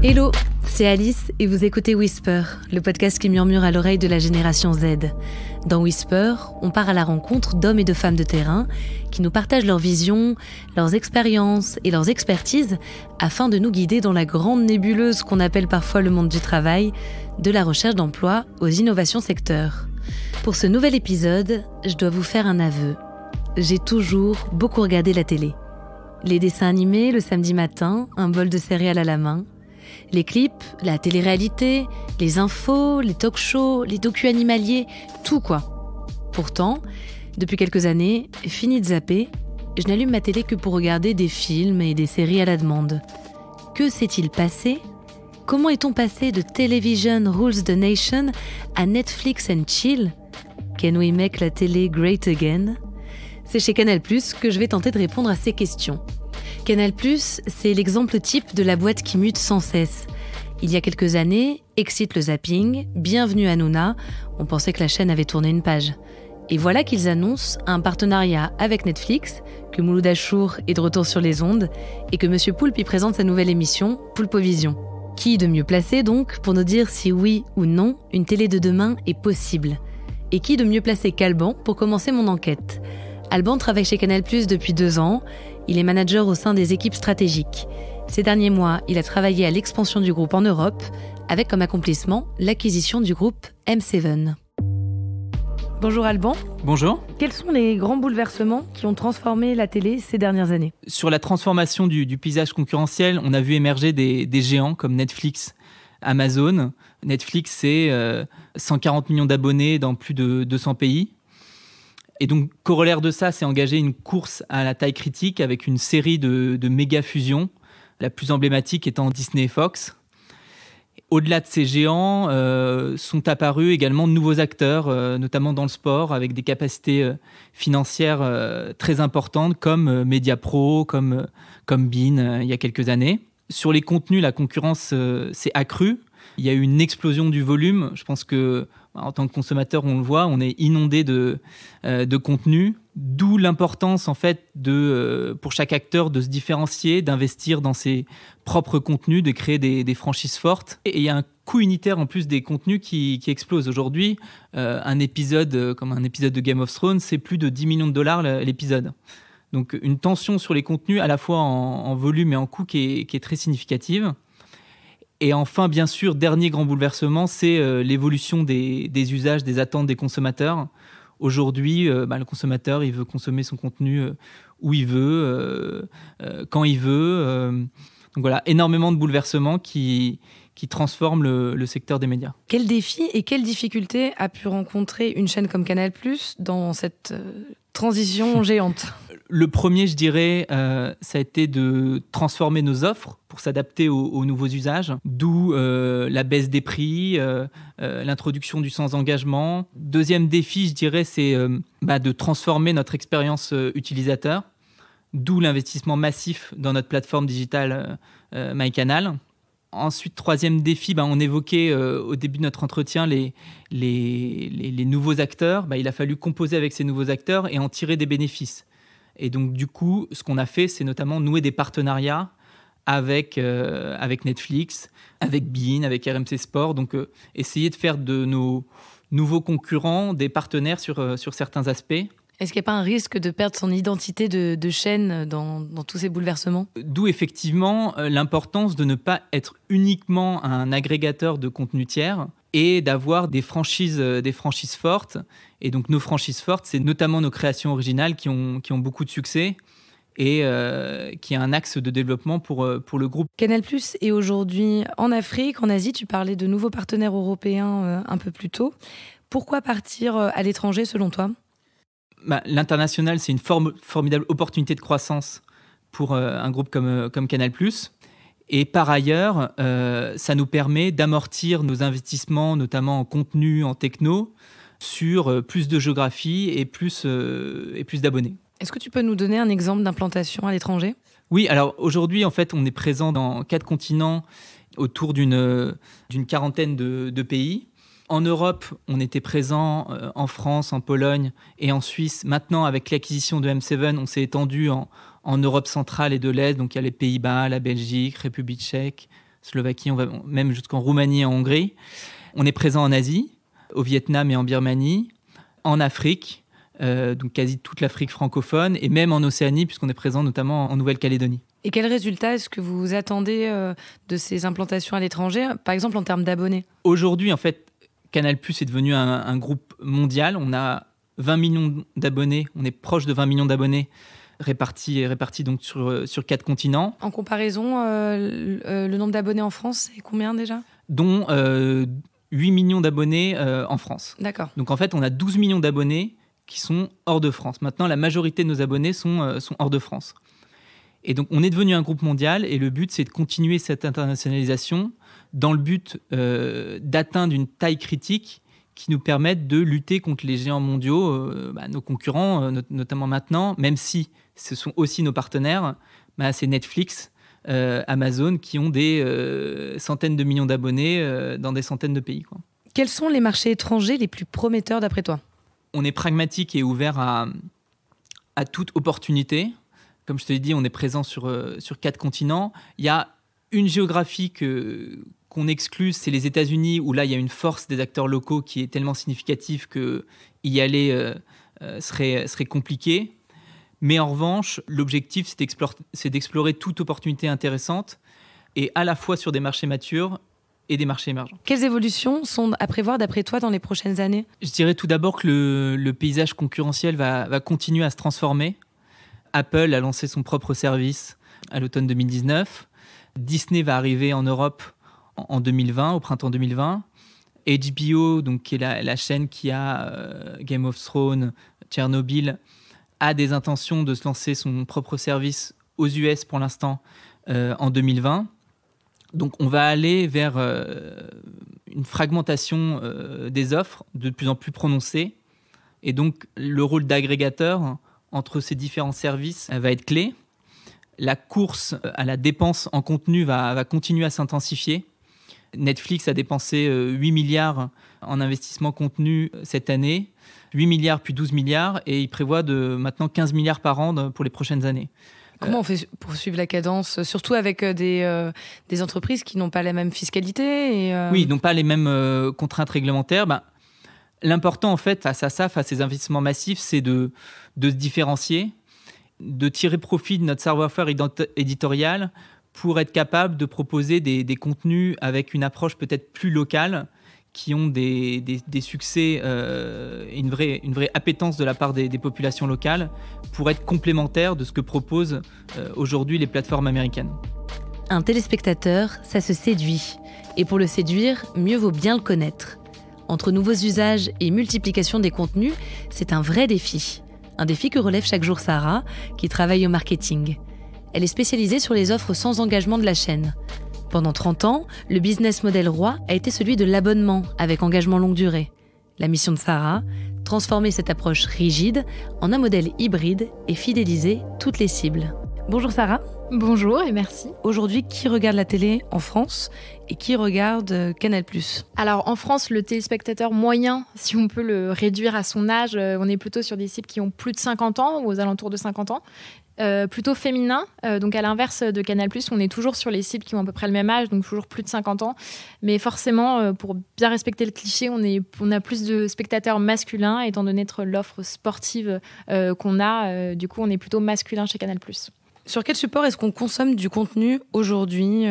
Hello, c'est Alice et vous écoutez Whisper, le podcast qui murmure à l'oreille de la génération Z. Dans Whisper, on part à la rencontre d'hommes et de femmes de terrain qui nous partagent leurs visions, leurs expériences et leurs expertises afin de nous guider dans la grande nébuleuse qu'on appelle parfois le monde du travail, de la recherche d'emploi aux innovations secteurs. Pour ce nouvel épisode, je dois vous faire un aveu. J'ai toujours beaucoup regardé la télé. Les dessins animés le samedi matin, un bol de céréales à la main, les clips, la télé-réalité, les infos, les talk-shows, les docu animaliers, tout quoi. Pourtant, depuis quelques années, fini de zapper, je n'allume ma télé que pour regarder des films et des séries à la demande. Que s'est-il passé Comment est-on passé de Television Rules the Nation à Netflix and Chill Can we make la télé great again C'est chez Canal ⁇ que je vais tenter de répondre à ces questions. Canal+, c'est l'exemple type de la boîte qui mute sans cesse. Il y a quelques années, excite le zapping, Bienvenue à Nona, on pensait que la chaîne avait tourné une page. Et voilà qu'ils annoncent un partenariat avec Netflix, que Mouloud Achour est de retour sur les ondes, et que Monsieur Poulpe y présente sa nouvelle émission, Poulpovision. Qui de mieux placé donc pour nous dire si oui ou non une télé de demain est possible Et qui de mieux placé qu'Alban pour commencer mon enquête Alban travaille chez Canal depuis deux ans. Il est manager au sein des équipes stratégiques. Ces derniers mois, il a travaillé à l'expansion du groupe en Europe, avec comme accomplissement l'acquisition du groupe M7. Bonjour Alban. Bonjour. Quels sont les grands bouleversements qui ont transformé la télé ces dernières années Sur la transformation du, paysage concurrentiel, on a vu émerger des, géants comme Netflix, Amazon. Netflix, c'est 140 euh, millions d'abonnés dans plus de 200 pays. Et donc, corollaire de ça, c'est engager une course à la taille critique avec une série de, méga fusions, la plus emblématique étant Disney et Fox. Au-delà de ces géants, euh, sont apparus également de nouveaux acteurs, euh, notamment dans le sport, avec des capacités euh, financières très importantes, comme MediaPro, comme, comme Bean, il y a quelques années. Sur les contenus, la concurrence s'est accrue. Il y a eu une explosion du volume. Je pense que en tant que consommateur, on le voit, on est inondé de, contenus. contenu, d'où l'importance en fait de, euh, pour chaque acteur de se différencier, d'investir dans ses propres contenus, de créer des, franchises fortes. Et il y a un coût unitaire en plus des contenus qui, qui explose. Aujourd'hui, euh, un épisode euh, comme un épisode de Game of Thrones, c'est plus de 10 millions de dollars l'épisode. Donc une tension sur les contenus, à la fois en, volume et en coût, qui est très significative. Et enfin, bien sûr, dernier grand bouleversement, c'est euh, l'évolution des, usages, des attentes des consommateurs. Aujourd'hui, euh, bah, le consommateur, il veut consommer son contenu euh, où il veut, quand il veut. donc voilà, énormément de bouleversements qui, qui transforment le, le, secteur des médias. Quels défis et quelles difficultés a pu rencontrer une chaîne comme Canal ⁇ dans cette transition géante Le premier, je dirais, euh, ça a été de transformer nos offres pour s'adapter aux, nouveaux usages, d'où euh, la baisse des prix, euh, l'introduction du sans-engagement. Deuxième défi, je dirais, c'est bah, de transformer notre expérience utilisateur, d'où l'investissement massif dans notre plateforme digitale MyCanal Ensuite, troisième défi, ben, on évoquait euh, au début de notre entretien les, nouveaux acteurs. Ben, il a fallu composer avec ces nouveaux acteurs et en tirer des bénéfices. Et donc, du coup, ce qu'on a fait, c'est notamment nouer des partenariats avec, euh, avec Netflix, avec Bean, avec RMC Sport. Donc, euh, essayer de faire de nos nouveaux concurrents des partenaires sur certains aspects. Est-ce qu'il n'y a pas un risque de perdre son identité de, chaîne dans, tous ces bouleversements D'où effectivement euh, l'importance de ne pas être uniquement un agrégateur de contenu tiers et d'avoir des franchises, euh, des franchises fortes. Et donc nos franchises fortes, c'est notamment nos créations originales qui ont, qui ont beaucoup de succès et euh, qui est un axe de développement pour, pour le groupe. Canal Plus est aujourd'hui en Afrique, en Asie, tu parlais de nouveaux partenaires européens un peu plus tôt. Pourquoi partir à l'étranger selon toi bah, l'international, c'est une formidable opportunité de croissance pour euh, un groupe euh, comme, Canal. Et par ailleurs, euh, ça nous permet d'amortir nos investissements, notamment en contenu, en techno, sur plus de géographie et plus, d'abonnés. Est-ce que tu peux nous donner un exemple d'implantation à l'étranger Oui, alors aujourd'hui, en fait, on est présent dans quatre continents autour d'une quarantaine de pays en Europe, on était présent euh, en France, en Pologne et en Suisse. Maintenant, avec l'acquisition de M7, on s'est étendu en, Europe centrale et de l'Est. Donc, il y a les Pays-Bas, la Belgique, République tchèque, Slovaquie, on va même jusqu'en Roumanie et en Hongrie. On est présent en Asie, au Vietnam et en Birmanie, en Afrique, euh, donc quasi toute l'Afrique francophone, et même en Océanie, puisqu'on est présent notamment en Nouvelle-Calédonie. Et quels résultat est-ce que vous attendez euh, de ces implantations à l'étranger, par exemple en termes d'abonnés Aujourd'hui, en fait, Canal Plus est devenu un, groupe mondial. On a 20 millions d'abonnés. On est proche de 20 millions d'abonnés répartis, répartis donc sur, sur quatre continents. En comparaison, euh, euh, le nombre d'abonnés en France, c'est combien déjà Dont 8 euh, millions d'abonnés en France. D'accord. Donc en fait, on a 12 millions d'abonnés qui sont hors de France. Maintenant, la majorité de nos abonnés sont, sont hors de France. Et donc, on est devenu un groupe mondial et le but, c'est de continuer cette internationalisation dans le but euh, d'atteindre une taille critique qui nous permette de lutter contre les géants mondiaux, euh, bah, nos concurrents, euh, notamment maintenant, même si ce sont aussi nos partenaires, bah, c'est Netflix, Amazon, qui ont des centaines de millions d'abonnés dans des centaines de pays. Quoi. Quels sont les marchés étrangers les plus prometteurs d'après toi On est pragmatique et ouvert à, à, toute opportunité. Comme je te l'ai dit, on est présent sur, sur quatre continents. Il y a une géographie que, qu'on exclut, c'est les États-Unis, où là, il y a une force des acteurs locaux qui est tellement significative que y aller euh, euh, serait, compliqué. Mais en revanche, l'objectif, c'est d'explorer toute opportunité intéressante, et à la fois sur des marchés matures et des marchés émergents. Quelles évolutions sont à prévoir d'après toi dans les prochaines années Je dirais tout d'abord que le, paysage concurrentiel va, va, continuer à se transformer. Apple a lancé son propre service à l'automne 2019. Disney va arriver en Europe en 2020, au printemps 2020. HBO, donc, qui est la, chaîne qui a euh, Game of Thrones, Tchernobyl, a des intentions de se lancer son propre service aux US pour l'instant euh, en 2020. Donc on va aller vers euh, une fragmentation des offres de plus en plus prononcée. Et donc le rôle d'agrégateur entre ces différents services va être clé. La course à la dépense en contenu va continuer à s'intensifier Netflix a dépensé 8 euh, milliards en investissement contenu euh, cette année, 8 milliards puis 12 milliards, et il prévoit de maintenant 15 milliards par an pour les prochaines années. Comment euh, on fait pour suivre la cadence, surtout avec des, entreprises qui n'ont pas la même fiscalité et, Oui, n'ont pas les mêmes contraintes réglementaires. Ben, l'important, en fait, à ça, face à ces investissements massifs, c'est de, de se différencier, de tirer profit de notre savoir-faire éditorial pour être capable de proposer des, contenus avec une approche peut-être plus locale qui ont des, succès euh, une, vraie, appétence de la part des, populations locales pour être complémentaires de ce que proposent euh, aujourd'hui les plateformes américaines. Un téléspectateur, ça se séduit. Et pour le séduire, mieux vaut bien le connaître. Entre nouveaux usages et multiplication des contenus, c'est un vrai défi. Un défi que relève chaque jour Sarah, qui travaille au marketing. Elle est spécialisée sur les offres sans engagement de la chaîne. Pendant 30 ans, le business model roi a été celui de l'abonnement avec engagement longue durée. La mission de Sarah, transformer cette approche rigide en un modèle hybride et fidéliser toutes les cibles. Bonjour Sarah. Bonjour et merci. Aujourd'hui, qui regarde la télé en France et qui regarde euh, Canal ⁇ Alors en France, le téléspectateur moyen, si on peut le réduire à son âge, euh, on est plutôt sur des cibles qui ont plus de 50 ans ou aux alentours de 50 ans. Euh, plutôt féminin. Euh, donc à l'inverse de Canal+, on est toujours sur les cibles qui ont à peu près le même âge, donc toujours plus de 50 ans. Mais forcément, euh, pour bien respecter le cliché, on, est, on a plus de spectateurs masculins, étant donné l'offre sportive qu'on a. du coup, on est plutôt masculin chez Canal+. Sur quel support est-ce qu'on consomme du contenu aujourd'hui,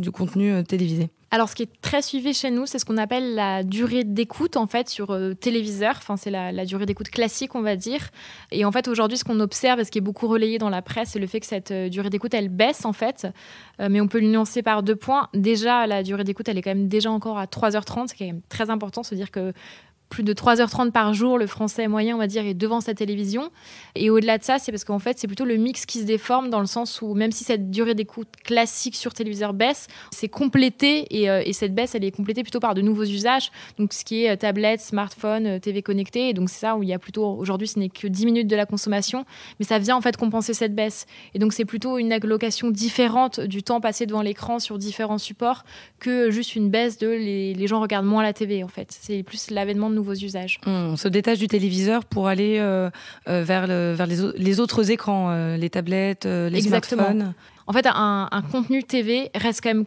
du contenu télévisé alors, ce qui est très suivi chez nous, c'est ce qu'on appelle la durée d'écoute, en fait, sur euh, téléviseur. Enfin, c'est la, durée d'écoute classique, on va dire. Et en fait, aujourd'hui, ce qu'on observe et ce qui est beaucoup relayé dans la presse, c'est le fait que cette euh, durée d'écoute, elle baisse, en fait. Euh, mais on peut le par deux points. Déjà, la durée d'écoute, elle est quand même déjà encore à 3h30. C'est quand même très important, se dire que plus de 3h30 par jour, le français moyen, on va dire, est devant sa télévision. Et au-delà de ça, c'est parce qu'en fait, c'est plutôt le mix qui se déforme dans le sens où, même si cette durée d'écoute classique sur téléviseur baisse, c'est complété et, euh, cette baisse, elle est complétée plutôt par de nouveaux usages. Donc, ce qui est euh, tablette, smartphone, euh, TV connectée. Et donc, c'est ça où il y a plutôt, aujourd'hui, ce n'est que 10 minutes de la consommation, mais ça vient en fait compenser cette baisse. Et donc, c'est plutôt une allocation différente du temps passé devant l'écran sur différents supports que juste une baisse de les, gens regardent moins la TV, en fait. C'est plus l'avènement de usages. On se détache du téléviseur pour aller euh, euh, vers, les, autres écrans, euh, les tablettes, les Exactement. smartphones. En fait, un, contenu TV reste quand même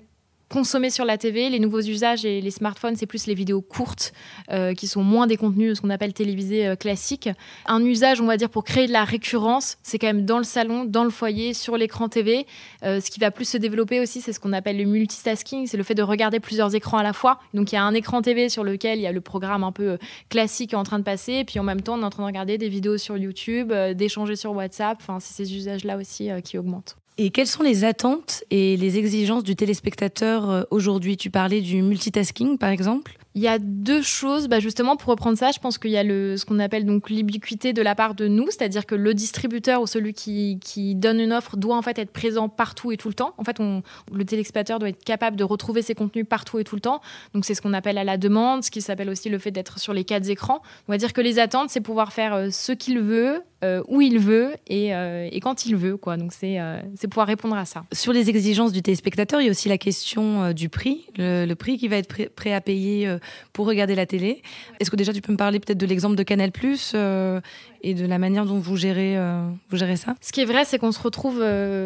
consommer sur la TV. Les nouveaux usages et les smartphones, c'est plus les vidéos courtes euh, qui sont moins des contenus de ce qu'on appelle télévisé euh, classique. Un usage, on va dire, pour créer de la récurrence, c'est quand même dans le salon, dans le foyer, sur l'écran TV. Euh, ce qui va plus se développer aussi, c'est ce qu'on appelle le multitasking, c'est le fait de regarder plusieurs écrans à la fois. Donc il y a un écran TV sur lequel il y a le programme un peu classique en train de passer, puis en même temps, on est en train de regarder des vidéos sur YouTube, d'échanger sur WhatsApp. Enfin, c'est ces usages-là aussi qui augmentent. Et quelles sont les attentes et les exigences du téléspectateur euh, aujourd'hui Tu parlais du multitasking, par exemple. Il y a deux choses, bah, justement pour reprendre ça, je pense qu'il y a le, ce qu'on appelle donc l'ubiquité de la part de nous, c'est-à-dire que le distributeur ou celui qui, qui, donne une offre doit en fait être présent partout et tout le temps. En fait, on, le téléspectateur doit être capable de retrouver ses contenus partout et tout le temps. Donc c'est ce qu'on appelle à la demande, ce qui s'appelle aussi le fait d'être sur les quatre écrans. On va dire que les attentes, c'est pouvoir faire euh, ce qu'il veut, euh, où il veut euh, et, quand il veut. Quoi. Donc c'est c'est pouvoir répondre à ça. Sur les exigences du téléspectateur, il y a aussi la question du prix, le, prix qui va être prêt à payer euh, pour regarder la télé. Est-ce que déjà tu peux me parler peut-être de l'exemple de Canal Plus euh, et de la manière dont vous gérez, euh, vous gérez ça Ce qui est vrai, c'est qu'on se retrouve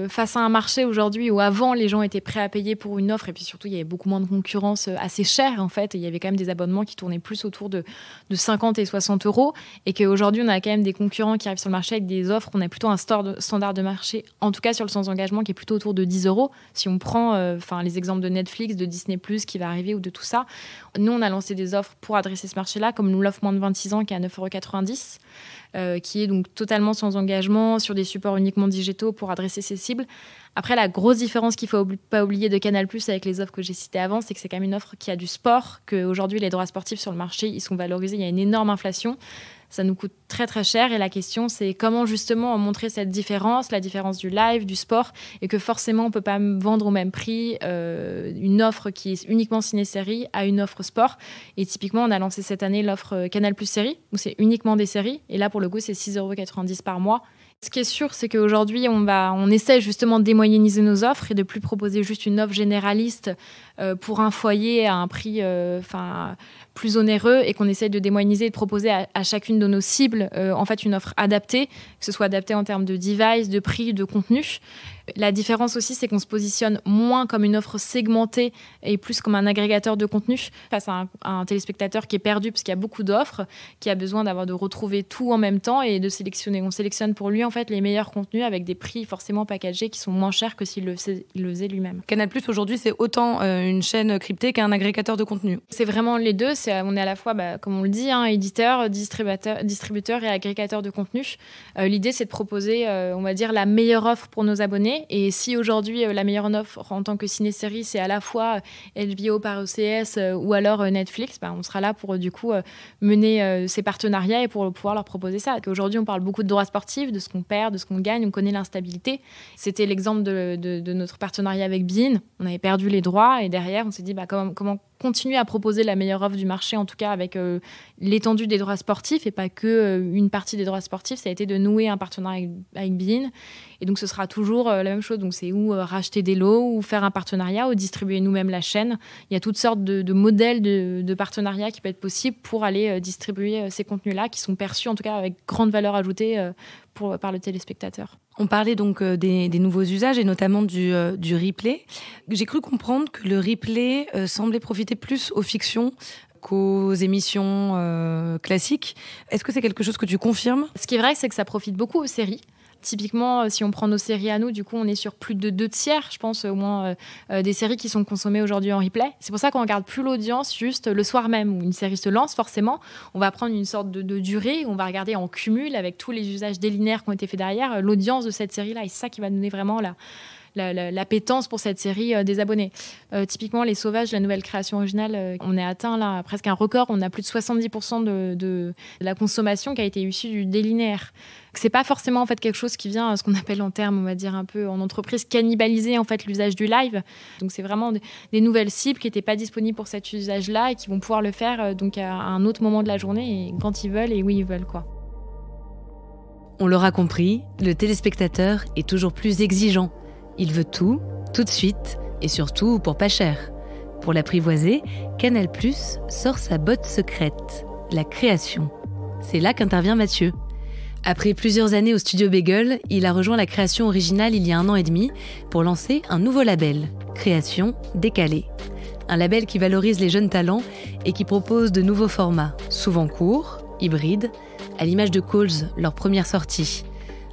face à un marché aujourd'hui où avant les gens étaient prêts à payer pour une offre et puis surtout il y avait beaucoup moins de concurrence assez chère en fait. Et il y avait quand même des abonnements qui tournaient plus autour de, de 50 et 60 euros et qu'aujourd'hui on a quand même des concurrents qui arrivent sur le marché avec des offres. On a plutôt un de, standard de marché, en tout cas sur le sans engagement qui est plutôt autour de 10 euros. Si on prend enfin les exemples de Netflix, de Disney qui va arriver ou de tout ça, nous on a lancé des offres pour adresser ce marché-là, comme l'offre moins de 26 ans qui est à 9,90 euros, euh, qui est donc totalement sans engagement sur des supports uniquement digitaux pour adresser ces cibles. Après, la grosse différence qu'il ne faut pas oublier de Canal avec les offres que j'ai citées avant, c'est que c'est quand même une offre qui a du sport, qu'aujourd'hui, les droits sportifs sur le marché, ils sont valorisés, il y a une énorme inflation ça nous coûte très très cher. Et la question, c'est comment justement montrer cette différence, la différence du live, du sport, et que forcément, on ne peut pas vendre au même prix euh, une offre qui est uniquement ciné-série à une offre sport. Et typiquement, on a lancé cette année l'offre euh, Canal Plus Série, où c'est uniquement des séries. Et là, pour le coup, c'est 6,90€ par mois. Ce qui est sûr, c'est qu'aujourd'hui, on, va, on essaie justement de démoyenniser nos offres et de plus proposer juste une offre généraliste euh, pour un foyer à un prix, enfin, plus onéreux et qu'on essaye de démoiniser et de proposer à, chacune de nos cibles euh, en fait une offre adaptée, que ce soit adaptée en termes de device, de prix, de contenu. La différence aussi, c'est qu'on se positionne moins comme une offre segmentée et plus comme un agrégateur de contenu face à un, téléspectateur qui est perdu parce qu'il y a beaucoup d'offres, qui a besoin d'avoir de retrouver tout en même temps et de sélectionner. On sélectionne pour lui en fait les meilleurs contenus avec des prix forcément packagés qui sont moins chers que s'il le, le, faisait lui-même. Canal Plus aujourd'hui, c'est autant euh, une chaîne cryptée qu'un agrégateur de contenu. C'est vraiment les deux on est à la fois, bah, comme on le dit, hein, éditeur, distributeur, et agrégateur de contenu. Euh, l'idée, c'est de proposer, euh, on va dire, la meilleure offre pour nos abonnés. Et si aujourd'hui, euh, la meilleure offre en tant que ciné-série, c'est à la fois HBO par OCS ou alors Netflix, bah, on sera là pour, du coup, mener ces partenariats et pour pouvoir leur proposer ça. Aujourd'hui, on parle beaucoup de droits sportifs, de ce qu'on perd, de ce qu'on gagne, on connaît l'instabilité. C'était l'exemple de, notre partenariat avec Bean. On avait perdu les droits et derrière, on s'est dit, bah, comment continuer à proposer la meilleure offre du marché, en tout cas avec euh, l'étendue des droits sportifs et pas que euh, une partie des droits sportifs. Ça a été de nouer un partenariat avec, Bein. Et donc, ce sera toujours euh, la même chose. Donc, c'est ou racheter des lots, ou faire un partenariat, ou distribuer nous-mêmes la chaîne. Il y a toutes sortes de, modèles de, de partenariat qui peuvent être possibles pour aller distribuer ces contenus-là qui sont perçus, en tout cas, avec grande valeur ajoutée pour, par le téléspectateur. On parlait donc euh, des, nouveaux usages et notamment euh, du, replay. J'ai cru comprendre que le replay euh, semblait profiter plus aux fictions qu'aux émissions classiques. Est-ce que c'est quelque chose que tu confirmes Ce qui est vrai, c'est que ça profite beaucoup aux séries typiquement, euh, si on prend nos séries à nous, du coup, on est sur plus de deux tiers, je pense, au moins euh, euh, des séries qui sont consommées aujourd'hui en replay. C'est pour ça qu'on regarde plus l'audience juste le soir même où une série se lance. Forcément, on va prendre une sorte de, durée, on va regarder en cumul avec tous les usages délinéaires qui ont été faits derrière l'audience de cette série-là. Et c'est ça qui va donner vraiment la l'appétence la, pour cette série euh, des abonnés. Euh, typiquement, Les Sauvages, la nouvelle création originale, euh, on est atteint là presque un record. On a plus de 70% de, de, la consommation qui a été issue du délinéaire. C'est pas forcément en fait quelque chose qui vient, ce qu'on appelle en termes, on va dire un peu en entreprise, cannibaliser en fait l'usage du live. Donc c'est vraiment des, nouvelles cibles qui n'étaient pas disponibles pour cet usage-là et qui vont pouvoir le faire donc à un autre moment de la journée et quand ils veulent et où ils veulent quoi. On l'aura compris, le téléspectateur est toujours plus exigeant il veut tout, tout de suite, et surtout pour pas cher. Pour l'apprivoiser, Canal Plus sort sa botte secrète, la création. C'est là qu'intervient Mathieu. Après plusieurs années au studio Beagle, il a rejoint la création originale il y a un an et demi pour lancer un nouveau label, Création Décalée. Un label qui valorise les jeunes talents et qui propose de nouveaux formats, souvent courts, hybrides, à l'image de Coles, leur première sortie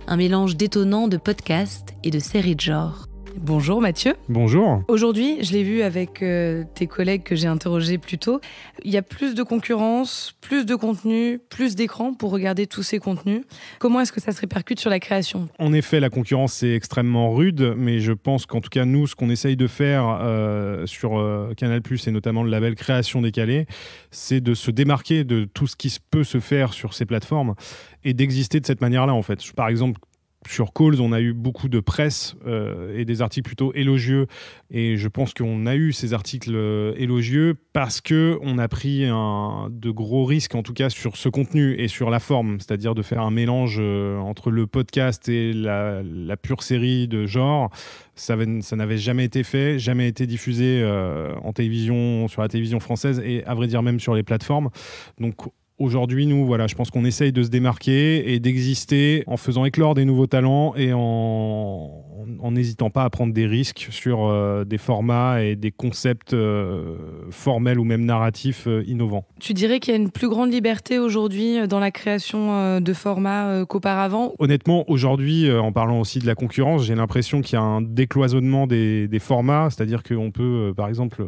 un mélange détonnant de podcasts et de séries de genre. Bonjour Mathieu. Bonjour. Aujourd'hui, je l'ai vu avec euh, tes collègues que j'ai interrogés plus tôt, il y a plus de concurrence, plus de contenu, plus d'écran pour regarder tous ces contenus. Comment est-ce que ça se répercute sur la création En effet, la concurrence est extrêmement rude, mais je pense qu'en tout cas, nous, ce qu'on essaye de faire euh, sur euh, Canal, et notamment le label Création décalée, c'est de se démarquer de tout ce qui peut se faire sur ces plateformes et d'exister de cette manière-là, en fait. Par exemple, sur Calls, on a eu beaucoup de presse euh, et des articles plutôt élogieux. Et je pense qu'on a eu ces articles euh, élogieux parce que on a pris de gros risques, en tout cas sur ce contenu et sur la forme, c'est-à-dire de faire un mélange euh, entre le podcast et la, pure série de genre. Ça, ça n'avait jamais été fait, jamais été diffusé en télévision, sur la télévision française et à vrai dire même sur les plateformes. Donc Aujourd'hui, nous, voilà, je pense qu'on essaye de se démarquer et d'exister en faisant éclore des nouveaux talents et en n'hésitant pas à prendre des risques sur euh, des formats et des concepts euh, formels ou même narratifs euh, innovants. Tu dirais qu'il y a une plus grande liberté aujourd'hui dans la création de formats qu'auparavant Honnêtement, aujourd'hui, en parlant aussi de la concurrence, j'ai l'impression qu'il y a un décloisonnement des, des formats, c'est-à-dire qu'on peut, par exemple,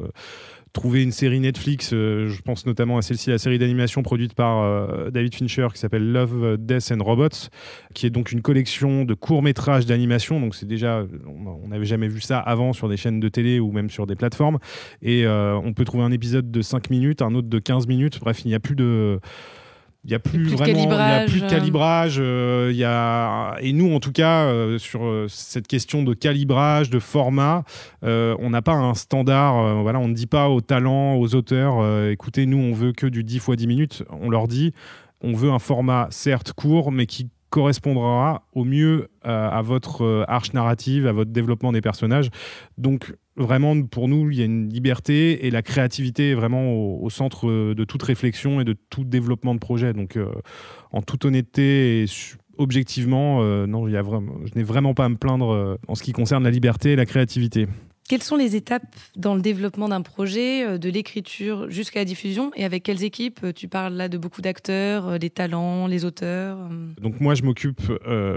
trouver une série Netflix, euh, je pense notamment à celle-ci, la série d'animation produite par euh, David Fincher qui s'appelle Love, Death and Robots, qui est donc une collection de courts-métrages d'animation. Donc c'est déjà, on n'avait jamais vu ça avant sur des chaînes de télé ou même sur des plateformes. Et euh, on peut trouver un épisode de 5 minutes, un autre de 15 minutes. Bref, il n'y a plus de il n'y a plus, de calibrage. y Et nous, en tout cas, euh, sur euh, cette question de calibrage, de format, euh, on n'a pas un standard. voilà, on ne dit pas aux talents, aux auteurs, écoutez, nous, on veut que du 10 fois 10 minutes. On leur dit, on veut un format certes court, mais qui correspondra au mieux euh, à votre euh, arche narrative, à votre développement des personnages. Donc vraiment, pour nous, il y a une liberté et la créativité est vraiment au, centre euh, de toute réflexion et de tout développement de projet. Donc en toute honnêteté et objectivement, non, y je n'ai vraiment pas à me plaindre en ce qui concerne la liberté et la créativité. Quelles sont les étapes dans le développement d'un projet, euh, de l'écriture jusqu'à la diffusion et avec quelles équipes euh, Tu parles là de beaucoup d'acteurs, euh, des talents, les auteurs. Donc moi, je m'occupe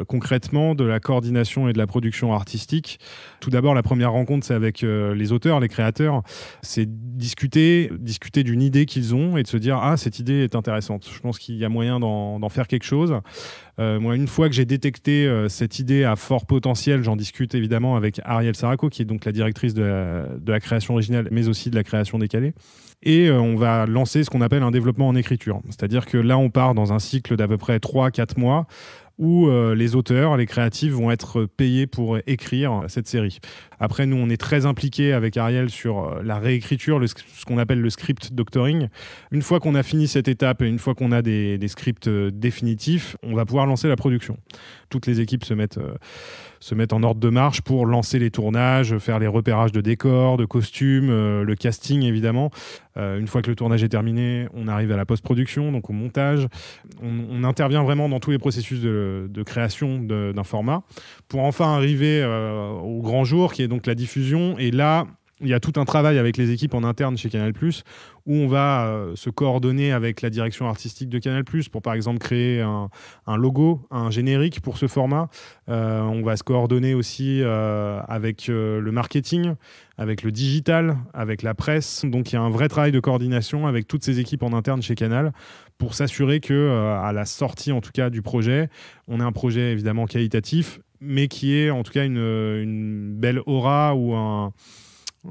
concrètement de la coordination et de la production artistique. Tout d'abord, la première rencontre, c'est avec les auteurs, les créateurs. C'est discuter, discuter d'une idée qu'ils ont et de se dire ah cette idée est intéressante. Je pense qu'il y a moyen d'en faire quelque chose. Euh, une fois que j'ai détecté euh, cette idée à fort potentiel, j'en discute évidemment avec Ariel Saraco, qui est donc la directrice de la, création originale, mais aussi de la création décalée. Et euh, on va lancer ce qu'on appelle un développement en écriture. C'est-à-dire que là, on part dans un cycle d'à peu près 3-4 mois où les auteurs, les créatifs vont être payés pour écrire cette série. Après, nous, on est très impliqués avec Ariel sur euh, la réécriture, le, ce qu'on appelle le script doctoring. Une fois qu'on a fini cette étape et une fois qu'on a des, scripts euh, définitifs, on va pouvoir lancer la production. Toutes les équipes se mettent, euh, se mettent en ordre de marche pour lancer les tournages, faire les repérages de décors, de costumes, le casting évidemment. une fois que le tournage est terminé, on arrive à la post-production, donc au montage. On, intervient vraiment dans tous les processus de, de création d'un format pour enfin arriver au grand jour qui est et donc la diffusion. Et là, il y a tout un travail avec les équipes en interne chez Canal ⁇ où on va euh, se coordonner avec la direction artistique de Canal ⁇ pour par exemple créer un, logo, un générique pour ce format. Euh, on va se coordonner aussi euh, avec le marketing, avec le digital, avec la presse. Donc il y a un vrai travail de coordination avec toutes ces équipes en interne chez Canal pour s'assurer que à la sortie en tout cas du projet, on ait un projet évidemment qualitatif mais qui est en tout cas une, une belle aura ou un,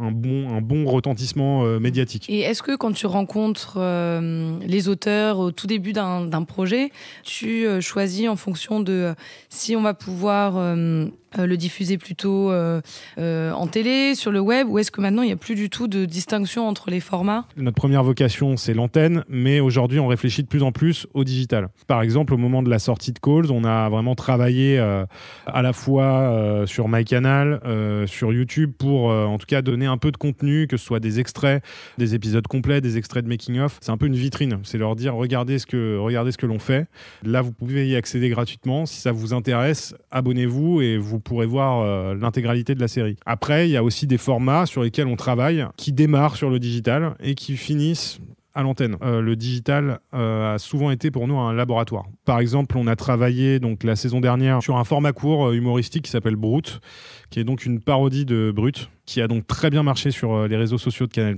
un bon, un bon retentissement euh, médiatique. Et est-ce que quand tu rencontres euh, les auteurs au tout début d'un projet, tu euh, choisis en fonction de si on va pouvoir euh, le diffuser plutôt euh, euh, en télé, sur le web, ou est-ce que maintenant il n'y a plus du tout de distinction entre les formats Notre première vocation, c'est l'antenne, mais aujourd'hui, on réfléchit de plus en plus au digital. Par exemple, au moment de la sortie de Calls, on a vraiment travaillé à la fois sur MyCanal, sur YouTube, pour en tout cas donner un peu de contenu, que ce soit des extraits, des épisodes complets, des extraits de making-of. C'est un peu une vitrine, c'est leur dire regardez ce que, regardez ce que l'on fait. Là, vous pouvez y accéder gratuitement. Si ça vous intéresse, abonnez-vous et vous pourrez voir euh, l'intégralité de la série. Après, il y a aussi des formats sur lesquels on travaille qui démarrent sur le digital et qui finissent à l'antenne. Euh, le digital euh, a souvent été pour nous un laboratoire. Par exemple, on a travaillé donc la saison dernière sur un format court humoristique qui s'appelle Brute, qui est donc une parodie de Brut, qui a donc très bien marché sur euh, les réseaux sociaux de Canal+.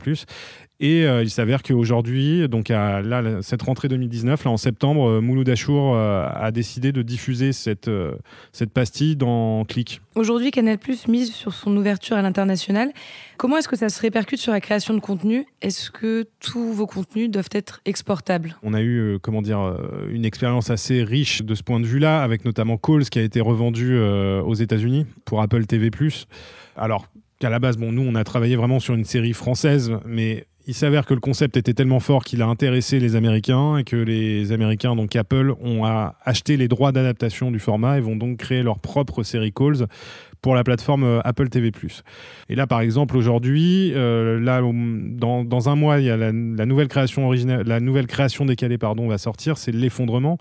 Et euh, il s'avère qu'aujourd'hui, donc à cette rentrée 2019, là en septembre, euh, Mouloud Achour a décidé de diffuser cette, cette pastille dans Click. Aujourd'hui, Canal Plus mise sur son ouverture à l'international. Comment est-ce que ça se répercute sur la création de contenu Est-ce que tous vos contenus doivent être exportables On a eu, comment dire, une expérience assez riche de ce point de vue-là, avec notamment Calls qui a été revendu aux États-Unis pour Apple TV plus, Alors qu'à la base, bon, nous, on a travaillé vraiment sur une série française, mais il s'avère que le concept était tellement fort qu'il a intéressé les Américains et que les Américains, donc Apple, ont acheté les droits d'adaptation du format et vont donc créer leur propre série Calls pour la plateforme euh, Apple TV+. Et là, par exemple, aujourd'hui, euh, là, dans, un mois, il y a la, nouvelle création originale, la nouvelle création décalée, pardon, va sortir. C'est l'effondrement.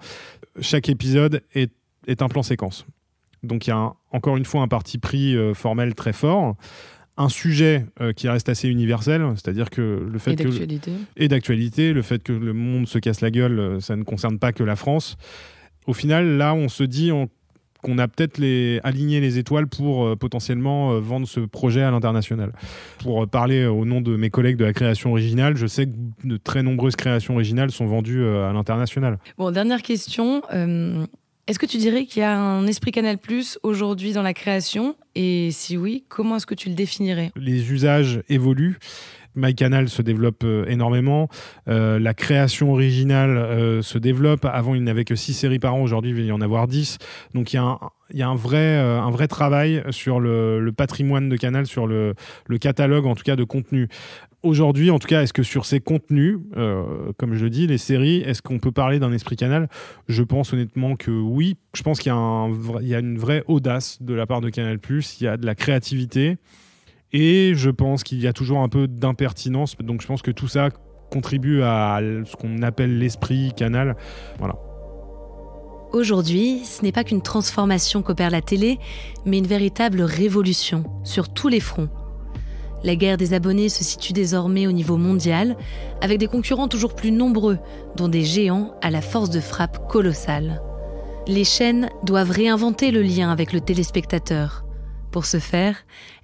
Chaque épisode est un plan séquence. Donc il y a encore une fois un parti pris euh, formel très fort. Un sujet euh, qui reste assez universel, c'est-à-dire que le fait et que d'actualité. Le, d'actualité, le fait que le monde se casse la gueule, euh, ça ne concerne pas que la France. Au final, là, on se dit qu'on a peut-être aligné les étoiles pour potentiellement vendre ce projet à l'international. Pour parler au nom de mes collègues de la création originale, je sais que de très nombreuses créations originales sont vendues à l'international. Bon, dernière question. Est-ce que tu dirais qu'il y a un esprit Canal Plus aujourd'hui dans la création Et si oui, comment est-ce que tu le définirais Les usages évoluent. Canal se développe euh, énormément. Euh, la création originale euh, se développe. Avant, il n'y avait que 6 séries par an. Aujourd'hui, il va y en avoir 10. Donc, il y a un, vrai, travail sur le, patrimoine de Canal, sur le, catalogue, en tout cas, de contenu. Aujourd'hui, en tout cas, est-ce que sur ces contenus, comme je le dis, les séries, est-ce qu'on peut parler d'un esprit Canal Je pense honnêtement que oui. Je pense qu'il y, y, a une vraie audace de la part de Canal+, il y a de la créativité. Et je pense qu'il y a toujours un peu d'impertinence. Donc je pense que tout ça contribue à ce qu'on appelle l'esprit canal. Voilà. Aujourd'hui, ce n'est pas qu'une transformation qu'opère la télé, mais une véritable révolution sur tous les fronts. La guerre des abonnés se situe désormais au niveau mondial, avec des concurrents toujours plus nombreux, dont des géants à la force de frappe colossale. Les chaînes doivent réinventer le lien avec le téléspectateur. Pour ce faire,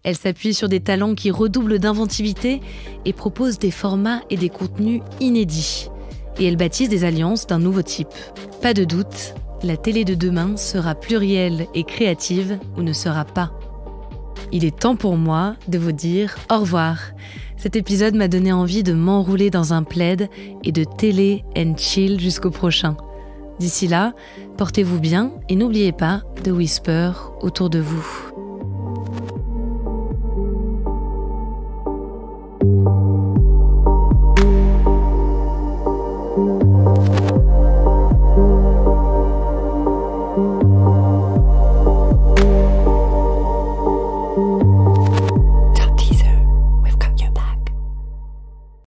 elle s'appuie sur des talents qui redoublent d'inventivité et propose des formats et des contenus inédits. Et elle baptise des alliances d'un nouveau type. Pas de doute, la télé de demain sera plurielle et créative ou ne sera pas. Il est temps pour moi de vous dire au revoir. Cet épisode m'a donné envie de m'enrouler dans un plaid et de télé and chill jusqu'au prochain. D'ici là, portez-vous bien et n'oubliez pas de whisper autour de vous.